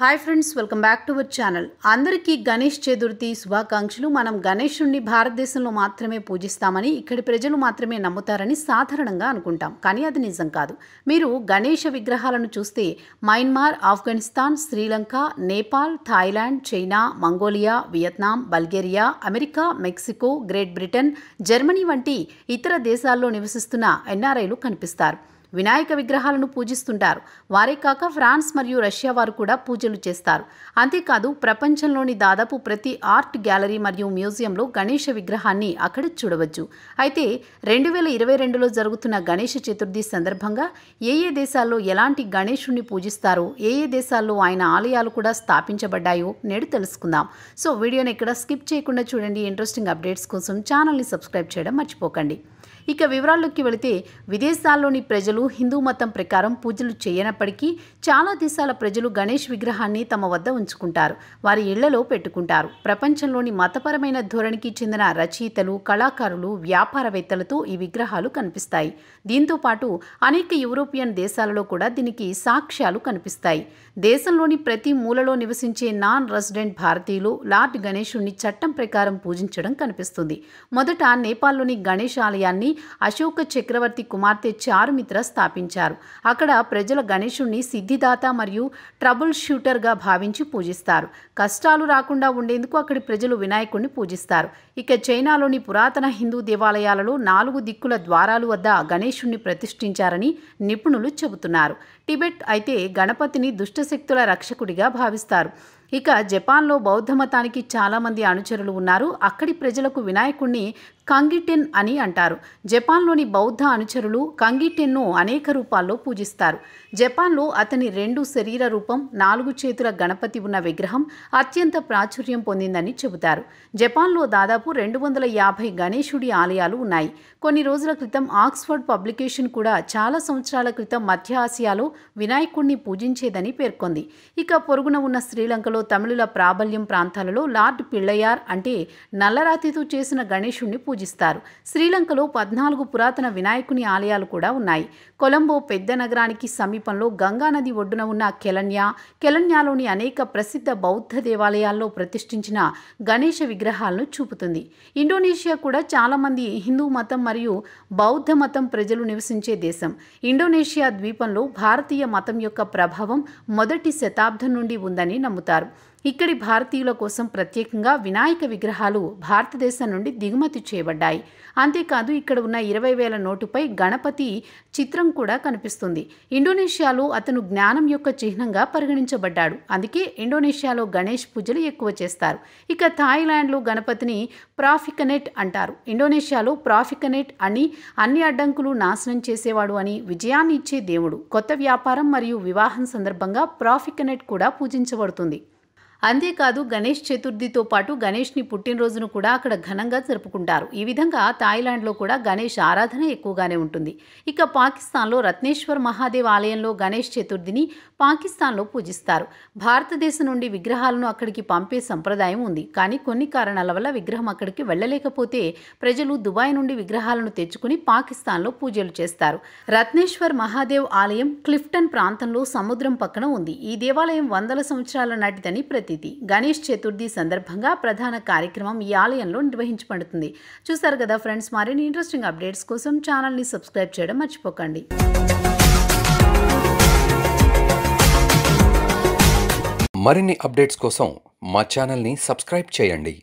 hi friends welcome back to our channel అందరికీ గణేష్ చతుర్థి శుభాకాంక్షలు మనం గణేషుణ్ణి భారతదేశంలో మాత్రమే పూజిస్తామని ఇక్కడి ప్రజలు మాత్రమే నమ్ముతారని సాధారణంగా అనుకుంటాం కానీ అది నిజం కాదు మీరు గణేష విగ్రహాలను చూస్తే Myanmar Afghanistan Sri Lanka Nepal Thailand China Mongolia Vietnam Bulgaria America Mexico Great Britain Germany వంటి ఇతర దేశాల్లో నివసిస్తున్న ఎన్ఆర్ఐలు కనిపిస్తారు వినాయక విగ్రహాలను పూజిస్తుంటారు వారే కాక ఫ్రాన్స్ మరియు రష్యా వారు కూడా పూజలు చేస్తారు అంతేకాదు ప్రపంచంలోని దాదాపు ప్రతి ఆర్ట్ గ్యాలరీ మరియు మ్యూజియంలో గణేష విగ్రహాన్ని అక్కడ చూడవచ్చు అయితే రెండు వేల ఇరవై రెండులో జరుగుతున్న గణేష చతుర్థి సందర్భంగా ఏ ఏ దేశాల్లో ఎలాంటి గణేషుణ్ణి పూజిస్తారో ఏ ఏ దేశాల్లో ఆయన ఆలయాలు కూడా స్థాపించబడ్డాయో నేడు తెలుసుకుందాం సో వీడియోని ఇక్కడ స్కిప్ చేయకుండా చూడండి ఇంట్రెస్టింగ్ అప్డేట్స్ కోసం ఛానల్ని సబ్స్క్రైబ్ చేయడం మర్చిపోకండి ఇక వివరాల్లోకి వెళితే విదేశాల్లోని ప్రజలు హిందూ మతం ప్రకారం పూజలు చేయనప్పటికీ చాలా దేశాల ప్రజలు గణేష్ విగ్రహాన్ని తమ వద్ద ఉంచుకుంటారు వారి ఇళ్లలో పెట్టుకుంటారు ప్రపంచంలోని మతపరమైన ధోరణికి చెందిన రచయితలు కళాకారులు వ్యాపారవేత్తలతో ఈ విగ్రహాలు కనిపిస్తాయి దీంతో పాటు అనేక యూరోపియన్ దేశాలలో కూడా దీనికి సాక్ష్యాలు కనిపిస్తాయి దేశంలోని ప్రతి మూలలో నివసించే నాన్ రెసిడెంట్ భారతీయులు లార్డ్ గణేషుణ్ణి చట్టం ప్రకారం పూజించడం కనిపిస్తుంది మొదట నేపాల్లోని గణేష్ ఆలయాన్ని అశోక చక్రవర్తి కుమార్తె చారుమిత్ర స్థాపించారు అక్కడ ప్రజల గణేశుణ్ణి సిద్ధిదాత మరియు ట్రబుల్ షూటర్గా భావించి పూజిస్తారు కష్టాలు రాకుండా ఉండేందుకు అక్కడి ప్రజలు వినాయకుడిని పూజిస్తారు ఇక చైనాలోని పురాతన హిందూ దేవాలయాలలో నాలుగు దిక్కుల ద్వారాలు వద్ద గణేశుణ్ణి ప్రతిష్ఠించారని నిపుణులు చెబుతున్నారు టిబెట్ అయితే గణపతిని దుష్టశక్తుల రక్షకుడిగా భావిస్తారు ఇక జపాన్లో బౌద్ధ మతానికి చాలామంది అనుచరులు ఉన్నారు అక్కడి ప్రజలకు వినాయకుణ్ణి కంగిటెన్ అని అంటారు జపాన్లోని బౌద్ధ అనుచరులు కంగిటెన్ను అనేక రూపాల్లో పూజిస్తారు జపాన్లో అతని రెండు శరీర రూపం నాలుగు చేతుల గణపతి ఉన్న విగ్రహం అత్యంత ప్రాచుర్యం పొందిందని చెబుతారు జపాన్లో దాదాపు రెండు వందల యాభై గణేశుడి ఆలయాలు ఉన్నాయి కొన్ని రోజుల క్రితం ఆక్స్ఫర్డ్ పబ్లికేషన్ కూడా చాలా సంవత్సరాల క్రితం మధ్య ఆసియాలో వినాయకుణ్ణి పూజించేదని పేర్కొంది ఇక పొరుగున ఉన్న శ్రీలంకలో సమయంలో తమిళుల ప్రాబల్యం ప్రాంతాలలో లార్డ్ పిళ్ళయార్ అంటే నల్లరాతితో చేసిన గణేషుణ్ణి పూజిస్తారు శ్రీలంకలో పద్నాలుగు పురాతన వినాయకుని ఆలయాలు కూడా ఉన్నాయి కొలంబో పెద్ద నగరానికి సమీపంలో గంగానది ఒడ్డున ఉన్న కెలన్యా కెలన్యాలోని అనేక ప్రసిద్ధ బౌద్ధ దేవాలయాల్లో ప్రతిష్ఠించిన గణేష విగ్రహాలను చూపుతుంది ఇండోనేషియా కూడా చాలామంది హిందూ మతం మరియు బౌద్ధ మతం ప్రజలు నివసించే దేశం ఇండోనేషియా ద్వీపంలో భారతీయ మతం యొక్క ప్రభావం మొదటి శతాబ్దం నుండి ఉందని నమ్ముతారు ఇక్కడి భారతీయుల కోసం ప్రత్యేకంగా వినాయక విగ్రహాలు భారతదేశం నుండి దిగుమతి చేయబడ్డాయి అంతేకాదు ఇక్కడ ఉన్న ఇరవై వేల నోటుపై గణపతి చిత్రం కూడా కనిపిస్తుంది ఇండోనేషియాలో అతను జ్ఞానం యొక్క చిహ్నంగా పరిగణించబడ్డాడు అందుకే ఇండోనేషియాలో గణేష్ పూజలు ఎక్కువ చేస్తారు ఇక థాయిలాండ్లో గణపతిని ప్రాఫికనెట్ అంటారు ఇండోనేషియాలో ప్రాఫికనెట్ అని అన్ని అడ్డంకులు నాశనం చేసేవాడు అని విజయాన్ని ఇచ్చే దేవుడు కొత్త వ్యాపారం మరియు వివాహం సందర్భంగా ప్రాఫికనెట్ కూడా పూజించబడుతుంది అంతేకాదు గణేష్ చతుర్థితో పాటు గణేష్ని పుట్టినరోజును కూడా అక్కడ ఘనంగా జరుపుకుంటారు ఈ విధంగా థాయిలాండ్లో కూడా గణేష్ ఆరాధన ఎక్కువగానే ఉంటుంది ఇక పాకిస్తాన్లో రత్నేశ్వర్ మహాదేవ్ ఆలయంలో గణేష్ చతుర్థిని పాకిస్తాన్లో పూజిస్తారు భారతదేశం నుండి విగ్రహాలను అక్కడికి పంపే సంప్రదాయం ఉంది కానీ కొన్ని కారణాల వల్ల విగ్రహం అక్కడికి వెళ్ళలేకపోతే ప్రజలు దుబాయ్ నుండి విగ్రహాలను తెచ్చుకుని పాకిస్తాన్లో పూజలు చేస్తారు రత్నేశ్వర్ మహాదేవ్ ఆలయం క్లిఫ్టన్ ప్రాంతంలో సముద్రం పక్కన ఉంది ఈ దేవాలయం వందల సంవత్సరాల నాటిదని ప్రతి తిథి గణేష్ చతుర్థి సందర్భంగా ప్రధాన కార్యక్రమం ఈ ఆలయంలో నిర్వహించబడుతుంది చూసారు కదా ఫ్రెండ్స్ మరిన్ని ఇంట్రెస్టింగ్ అప్డేట్స్ కోసం ఛానల్ని సబ్స్క్రైబ్ చేయడం మర్చిపోకండి మరిన్ని అప్డేట్స్ కోసం మా ఛానల్ని సబ్స్క్రైబ్ చేయండి